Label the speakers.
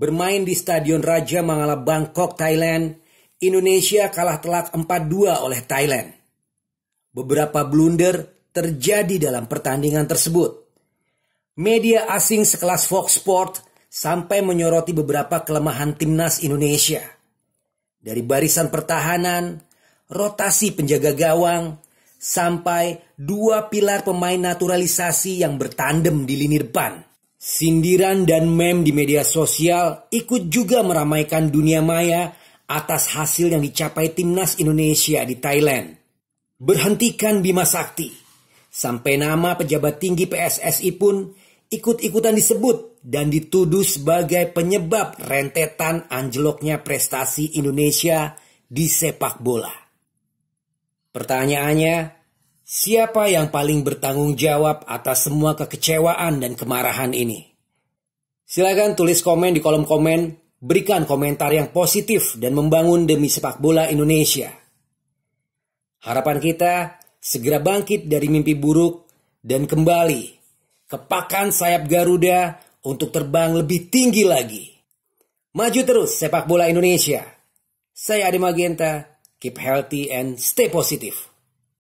Speaker 1: Bermain di Stadion Raja Mangala Bangkok, Thailand, Indonesia kalah telak 4-2 oleh Thailand. Beberapa blunder terjadi dalam pertandingan tersebut. Media asing sekelas Fox Sport sampai menyoroti beberapa kelemahan timnas Indonesia. Dari barisan pertahanan, rotasi penjaga gawang, sampai dua pilar pemain naturalisasi yang bertandem di lini depan. Sindiran dan meme di media sosial ikut juga meramaikan dunia maya atas hasil yang dicapai timnas Indonesia di Thailand. Berhentikan Bima Sakti. Sampai nama pejabat tinggi PSSI pun ikut-ikutan disebut dan dituduh sebagai penyebab rentetan anjloknya prestasi Indonesia di sepak bola. Pertanyaannya, Siapa yang paling bertanggung jawab atas semua kekecewaan dan kemarahan ini? Silakan tulis komen di kolom komen, berikan komentar yang positif dan membangun demi sepak bola Indonesia. Harapan kita segera bangkit dari mimpi buruk dan kembali ke pakan sayap Garuda untuk terbang lebih tinggi lagi. Maju terus sepak bola Indonesia. Saya Adi Magenta, keep healthy and stay positive.